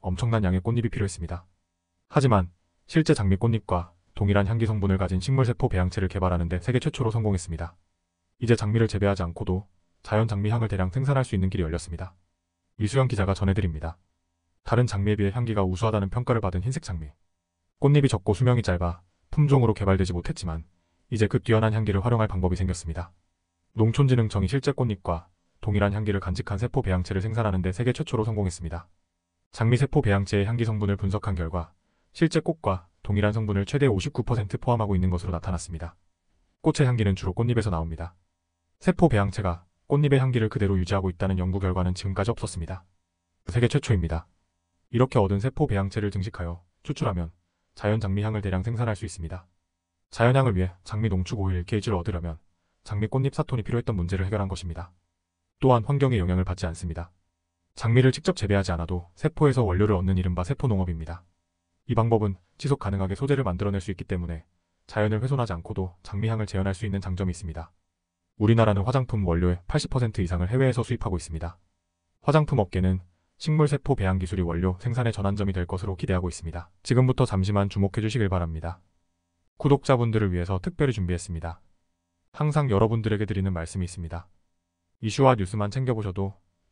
엄청난 양의 꽃잎이 필요했습니다. 하지만 실제 장미꽃잎과 동일한 향기 성분을 가진 식물세포 배양체를 개발하는 데 세계 최초로 성공했습니다. 이제 장미를 재배하지 않고도 자연 장미향을 대량 생산할 수 있는 길이 열렸습니다. 이수영 기자가 전해드립니다. 다른 장미에 비해 향기가 우수하다는 평가를 받은 흰색 장미. 꽃잎이 적고 수명이 짧아 품종으로 개발되지 못했지만 이제 그 뛰어난 향기를 활용할 방법이 생겼습니다. 농촌지능청이 실제 꽃잎과 동일한 향기를 간직한 세포 배양체를 생산하는 데 세계 최초로 성공했습니다. 장미세포 배양체의 향기 성분을 분석한 결과 실제 꽃과 동일한 성분을 최대 59% 포함하고 있는 것으로 나타났습니다. 꽃의 향기는 주로 꽃잎에서 나옵니다. 세포 배양체가 꽃잎의 향기를 그대로 유지하고 있다는 연구 결과는 지금까지 없었습니다. 세계 최초입니다. 이렇게 얻은 세포 배양체를 증식하여 추출하면 자연 장미향을 대량 생산할 수 있습니다. 자연향을 위해 장미 농축 오일 케이지를 얻으려면 장미 꽃잎 사톤이 필요했던 문제를 해결한 것입니다. 또한 환경의 영향을 받지 않습니다. 장미를 직접 재배하지 않아도 세포에서 원료를 얻는 이른바 세포농업입니다. 이 방법은 지속 가능하게 소재를 만들어낼 수 있기 때문에 자연을 훼손하지 않고도 장미향을 재현할 수 있는 장점이 있습니다. 우리나라는 화장품 원료의 80% 이상을 해외에서 수입하고 있습니다. 화장품 업계는 식물 세포 배양 기술이 원료 생산의 전환점이 될 것으로 기대하고 있습니다. 지금부터 잠시만 주목해 주시길 바랍니다. 구독자분들을 위해서 특별히 준비했습니다. 항상 여러분들에게 드리는 말씀이 있습니다. 이슈와 뉴스만 챙겨보셔도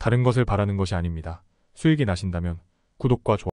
다른 것을 바라는 것이 아닙니다. 수익이 나신다면 구독과 좋아요